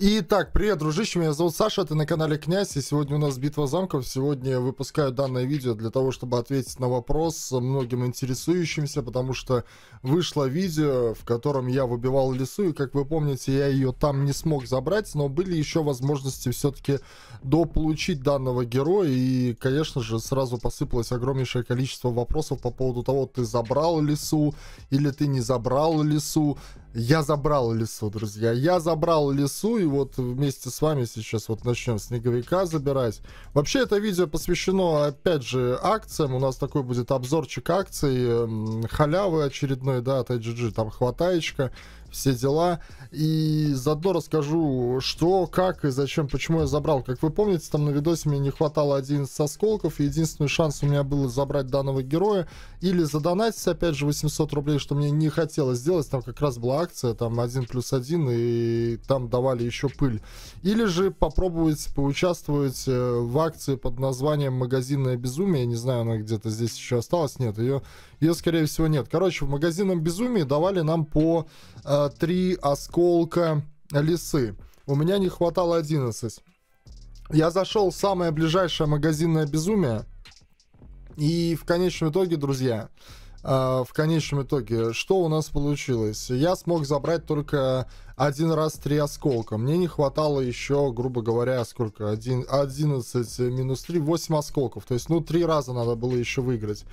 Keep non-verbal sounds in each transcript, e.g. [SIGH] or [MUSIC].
Итак, привет, дружище, меня зовут Саша, ты на канале Князь, и сегодня у нас битва замков. Сегодня я выпускаю данное видео для того, чтобы ответить на вопрос многим интересующимся, потому что вышло видео, в котором я выбивал лесу, и, как вы помните, я ее там не смог забрать, но были еще возможности все-таки дополучить данного героя, и, конечно же, сразу посыпалось огромнейшее количество вопросов по поводу того, ты забрал лесу или ты не забрал лесу. Я забрал лесу, друзья. Я забрал лесу, и вот вместе с вами сейчас вот начнем снеговика забирать. Вообще, это видео посвящено, опять же, акциям. У нас такой будет обзорчик акций. Эм, халявы очередной, да, от IGG. Там хватаечка все дела. И заодно расскажу, что, как и зачем, почему я забрал. Как вы помните, там на видосе мне не хватало 11 осколков, и единственный шанс у меня был забрать данного героя или задонатить, опять же, 800 рублей, что мне не хотелось сделать. Там как раз была акция, там один плюс один и там давали еще пыль. Или же попробовать поучаствовать э, в акции под названием «Магазинное безумие». не знаю, она где-то здесь еще осталась. Нет, ее, ее скорее всего, нет. Короче, в «Магазинном безумии» давали нам по э, три осколка лисы. У меня не хватало 11. Я зашел в самое ближайшее магазинное безумие. И в конечном итоге, друзья, э, в конечном итоге, что у нас получилось? Я смог забрать только один раз три осколка. Мне не хватало еще, грубо говоря, сколько? Один, 11 минус 3, 8 осколков. То есть, ну, три раза надо было еще выиграть.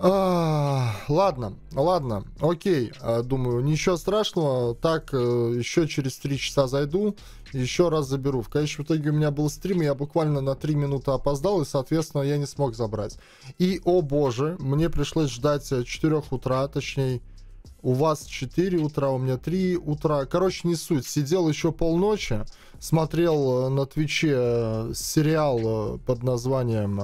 А, ладно, ладно, окей, а, думаю, ничего страшного, так, э, еще через 3 часа зайду, еще раз заберу. В конечном итоге у меня был стрим, и я буквально на 3 минуты опоздал, и, соответственно, я не смог забрать. И, о боже, мне пришлось ждать 4 э, утра, точнее, у вас 4 утра, у меня 3 утра. Короче, не суть. Сидел еще полночи, смотрел э, на Твиче э, сериал э, под названием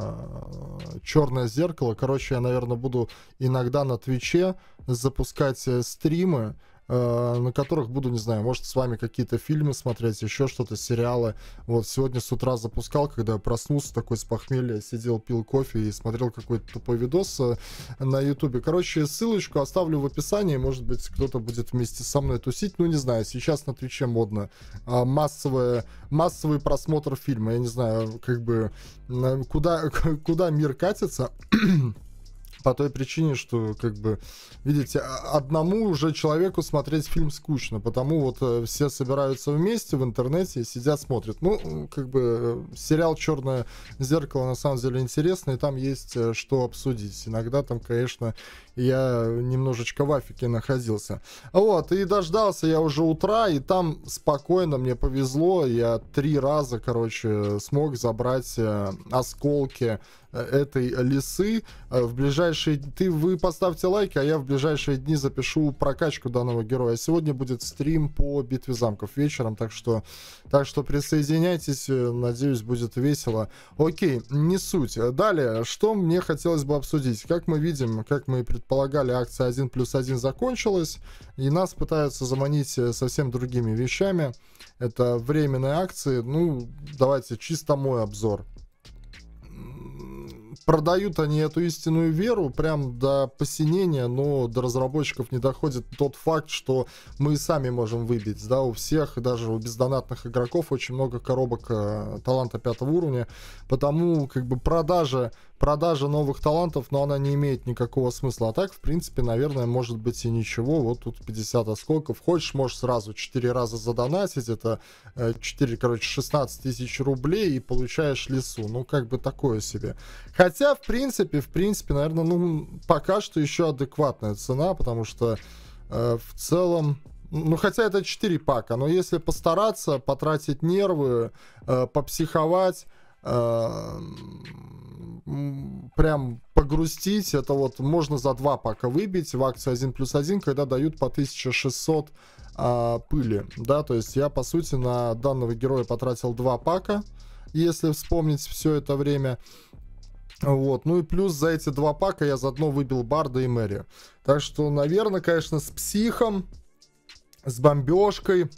«Черное зеркало». Короче, я, наверное, буду иногда на Твиче запускать стримы, Э, на которых буду, не знаю, может, с вами какие-то фильмы смотреть, еще что-то, сериалы. Вот сегодня с утра запускал, когда я проснулся такой с похмелья, сидел, пил кофе и смотрел какой-то тупой видос э, на ютубе. Короче, ссылочку оставлю в описании, может быть, кто-то будет вместе со мной тусить, ну, не знаю, сейчас на Твиче модно. Э, массовое, массовый просмотр фильма, я не знаю, как бы, куда, [LAUGHS] куда мир катится, по той причине, что, как бы, видите, а, одному уже человеку смотреть фильм скучно, потому вот э, все собираются вместе в интернете и сидят, смотрят. Ну, как бы, э, сериал «Черное зеркало» на самом деле интересный, и там есть э, что обсудить. Иногда там, конечно, я немножечко в афике находился. Вот, и дождался я уже утра, и там спокойно мне повезло, я три раза, короче, смог забрать осколки Э, этой э, лисы. Э, в ближайшие... Ты, вы поставьте лайки, а я в ближайшие дни запишу прокачку данного героя. Сегодня будет стрим по битве замков вечером, так что, так что присоединяйтесь. Надеюсь, будет весело. Окей, не суть. Далее, что мне хотелось бы обсудить. Как мы видим, как мы и предполагали, акция 1 плюс 1 закончилась, и нас пытаются заманить совсем другими вещами. Это временные акции. Ну, давайте чисто мой обзор продают они эту истинную веру прям до посинения, но до разработчиков не доходит тот факт, что мы сами можем выбить, да, у всех, даже у бездонатных игроков очень много коробок э, таланта пятого уровня, потому как бы продажа продажа новых талантов, но она не имеет никакого смысла. А так, в принципе, наверное, может быть и ничего. Вот тут 50 осколков. Хочешь, можешь сразу 4 раза задонатить. Это 4, э, короче, 16 тысяч рублей и получаешь лесу. Ну, как бы такое себе. Хотя, в принципе, в принципе, наверное, ну, пока что еще адекватная цена, потому что э, в целом... Ну, хотя это 4 пака, но если постараться, потратить нервы, э, попсиховать, э, прям погрустить, это вот можно за два пака выбить в акции 1 плюс 1, когда дают по 1600 а, пыли, да, то есть я, по сути, на данного героя потратил два пака, если вспомнить все это время, вот, ну и плюс за эти два пака я заодно выбил Барда и Мэри, так что, наверное, конечно, с психом, с бомбежкой,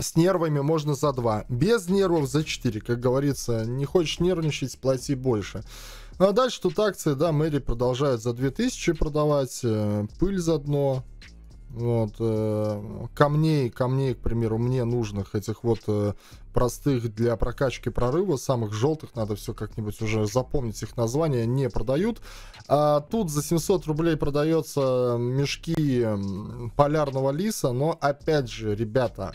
с нервами можно за 2. Без нервов за 4. Как говорится, не хочешь нервничать, плати больше. Ну, а дальше тут акции, да, Мэри продолжает за 2000 продавать, э, пыль за дно, вот, э, камней, камней, к примеру, мне нужных этих вот э, простых для прокачки прорыва, самых желтых, надо все как-нибудь уже запомнить их название, не продают. А тут за 700 рублей продается мешки полярного лиса, но опять же, ребята,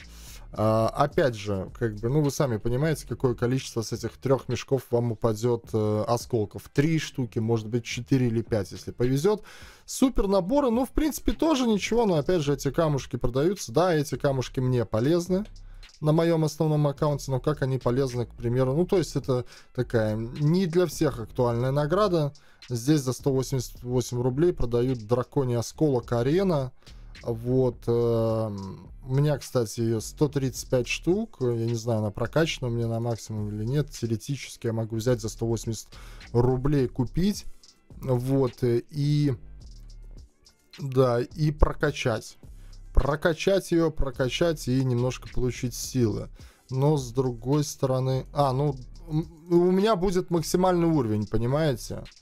а, опять же, как бы, ну вы сами понимаете, какое количество с этих трех мешков вам упадет э, осколков. Три штуки, может быть, четыре или пять, если повезет. Супер наборы, ну в принципе тоже ничего, но опять же эти камушки продаются. Да, эти камушки мне полезны на моем основном аккаунте, но как они полезны, к примеру. Ну, то есть это такая не для всех актуальная награда. Здесь за 188 рублей продают драконий осколок арена. Вот. Эм, у меня, кстати, ее 135 штук. Я не знаю, она прокачана у меня на максимум или нет. Теоретически я могу взять за 180 рублей купить. Вот. Э, и... Да, и прокачать. Прокачать ее, прокачать и немножко получить силы. Но с другой стороны... А, ну, у меня будет максимальный уровень, понимаете? Понимаете?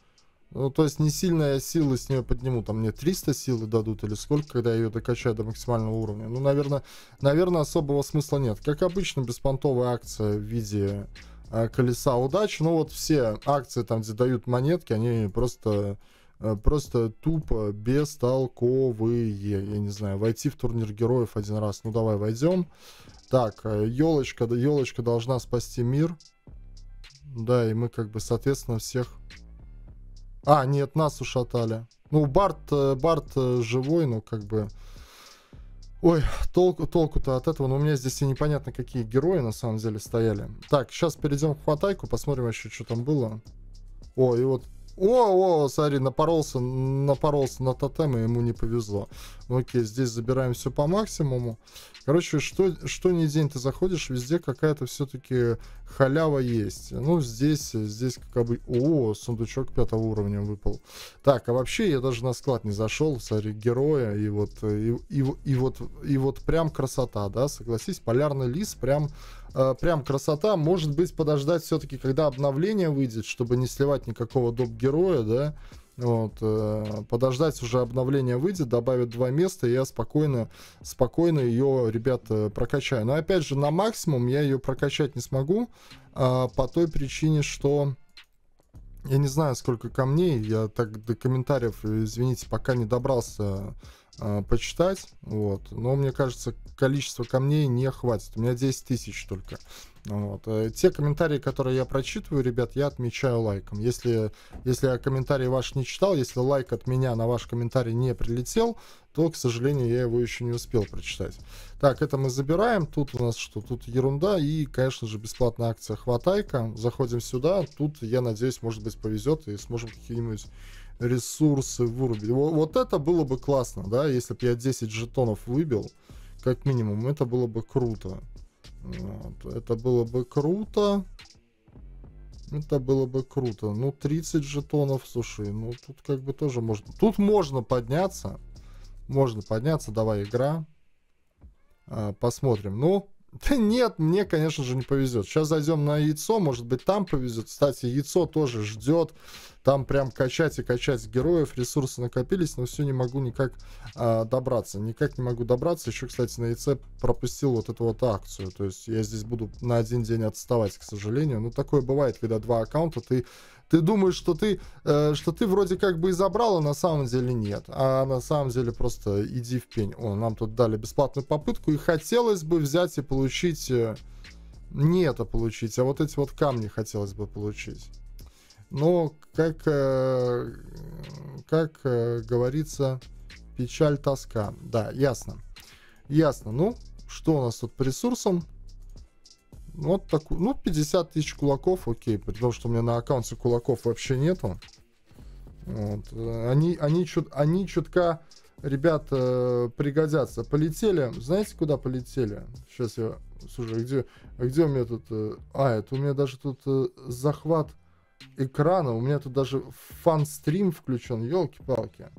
Ну, то есть не сильно я силы с нее подниму. Там мне 300 силы дадут или сколько, когда я ее докачаю до максимального уровня. Ну, наверное, наверное особого смысла нет. Как обычно, беспонтовая акция в виде э, колеса удачи. Ну, вот все акции там, где дают монетки, они просто э, просто тупо бестолковые. Я не знаю, войти в турнир героев один раз. Ну, давай войдем. Так, елочка, э, елочка должна спасти мир. Да, и мы как бы, соответственно, всех а, нет, нас ушатали. Ну, Барт, э, Барт э, живой, но как бы... Ой, толку, толку-то от этого, но у меня здесь и непонятно, какие герои на самом деле стояли. Так, сейчас перейдем к хватайку, посмотрим еще, что там было. О, и вот о, о, смотри, напоролся, напоролся на тотем, и ему не повезло. Ну, окей, здесь забираем все по максимуму. Короче, что, что ни день ты заходишь, везде какая-то все-таки халява есть. Ну, здесь, здесь как бы... О, сундучок пятого уровня выпал. Так, а вообще я даже на склад не зашел, смотри, героя, и вот, и, и, и вот, и вот прям красота, да, согласись, полярный лис прям э, прям красота. Может быть, подождать все-таки, когда обновление выйдет, чтобы не сливать никакого доп героя, да, вот, э, подождать уже обновление выйдет, добавят два места, и я спокойно, спокойно ее, ребята, э, прокачаю. Но опять же, на максимум я ее прокачать не смогу э, по той причине, что я не знаю, сколько камней, я так до комментариев, извините, пока не добрался э, почитать, вот, но мне кажется, количество камней не хватит, у меня 10 тысяч только. Вот. Э, те комментарии, которые я прочитываю, ребят, я отмечаю лайком. Если, если я комментарий ваш не читал, если лайк от меня на ваш комментарий не прилетел, то, к сожалению, я его еще не успел прочитать. Так, это мы забираем. Тут у нас что? Тут ерунда. И, конечно же, бесплатная акция «Хватайка». Заходим сюда. Тут, я надеюсь, может быть, повезет и сможем какие-нибудь ресурсы вырубить. Вот, это было бы классно, да, если бы я 10 жетонов выбил, как минимум, это было бы круто. Вот, это было бы круто. Это было бы круто. Ну, 30 жетонов, слушай, ну, тут как бы тоже можно... Тут можно подняться, можно подняться, давай игра. А, посмотрим. Ну, [LAUGHS] нет, мне, конечно же, не повезет. Сейчас зайдем на яйцо, может быть, там повезет. Кстати, яйцо тоже ждет. Там прям качать и качать героев. Ресурсы накопились, но все не могу никак а, добраться. Никак не могу добраться. Еще, кстати, на яйце пропустил вот эту вот акцию. То есть я здесь буду на один день отставать, к сожалению. Но ну, такое бывает, когда два аккаунта, ты ты думаешь, что ты, э, что ты вроде как бы и забрал, а на самом деле нет. А на самом деле просто иди в пень. О, нам тут дали бесплатную попытку, и хотелось бы взять и получить... Э, не это получить, а вот эти вот камни хотелось бы получить. Но, как, э, как э, говорится, печаль, тоска. Да, ясно. Ясно. Ну, что у нас тут по ресурсам? Вот такую, ну, 50 тысяч кулаков, окей, при том, что у меня на аккаунте кулаков вообще нету. Вот. Э, они, они, чут, они чутка, ребят, э, пригодятся. Полетели, знаете, куда полетели? Сейчас я, слушай, где, где у меня тут, э, а, это у меня даже тут захват экрана, у меня тут даже фан-стрим включен, елки-палки.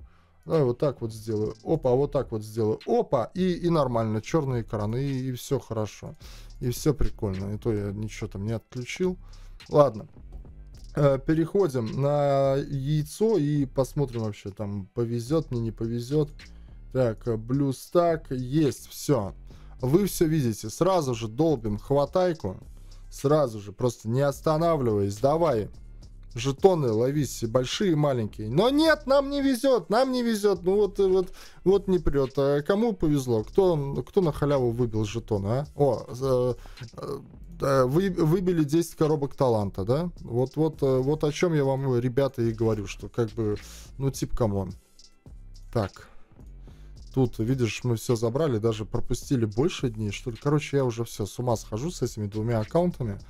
Давай вот так вот сделаю. Опа, вот так вот сделаю. Опа, и, и нормально. Черные экраны, и, и все хорошо. И все прикольно. И то я ничего там не отключил. Ладно. Э, переходим на яйцо и посмотрим вообще, там повезет мне, не повезет. Так, блюстак, э, есть, все. Вы все видите, сразу же долбим хватайку, сразу же, просто не останавливаясь, давай, жетоны ловись, большие и маленькие. Но нет, нам не везет, нам не везет, ну вот, э, вот, вот не прет. А кому повезло? Кто, кто на халяву выбил жетоны? а? О, э, э, вы, выбили 10 коробок таланта, да? Вот, вот, э, вот о чем я вам, ребята, и говорю, что как бы, ну типа, камон. Так. Тут, видишь, мы все забрали, даже пропустили больше дней, что ли. Короче, я уже все, с ума схожу с этими двумя аккаунтами.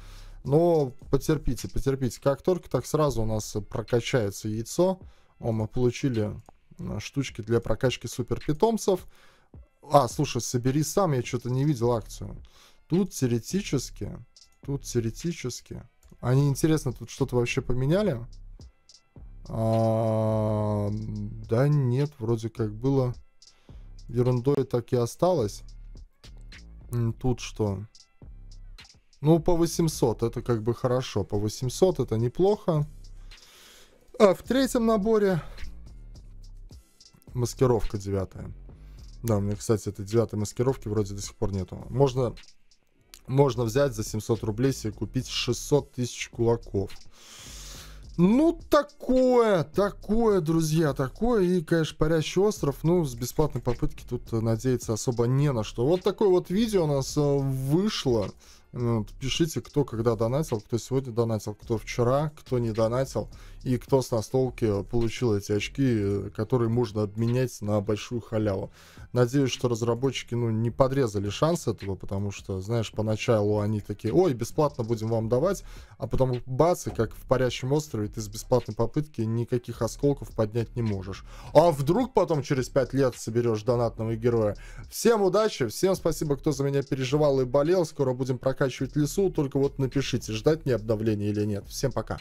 Но потерпите, потерпите. Как только, так сразу у нас прокачается яйцо. О, мы получили э, штучки для прокачки суперпитомцев. А, слушай, собери сам, я что-то не видел акцию. Тут теоретически, тут теоретически. Они, интересно, тут что-то вообще поменяли? А, да нет, вроде как было. Ерундой так и осталось. Тут что? Ну, по 800 это как бы хорошо. По 800 это неплохо. А в третьем наборе маскировка девятая. Да, у меня, кстати, этой девятой маскировки вроде до сих пор нету. Можно, можно взять за 700 рублей себе купить 600 тысяч кулаков. Ну, такое, такое, друзья, такое. И, конечно, Парящий остров, ну, с бесплатной попытки тут надеяться особо не на что. Вот такое вот видео у нас э, вышло. Э, пишите, кто когда донатил, кто сегодня донатил, кто вчера, кто не донатил и кто с настолки получил эти очки, которые можно обменять на большую халяву. Надеюсь, что разработчики ну, не подрезали шанс этого, потому что, знаешь, поначалу они такие, ой, бесплатно будем вам давать, а потом бац, и как в «Парящем острове» ты с бесплатной попытки никаких осколков поднять не можешь. А вдруг потом через 5 лет соберешь донатного героя? Всем удачи, всем спасибо, кто за меня переживал и болел, скоро будем прокачивать лесу, только вот напишите, ждать мне обновления или нет. Всем пока.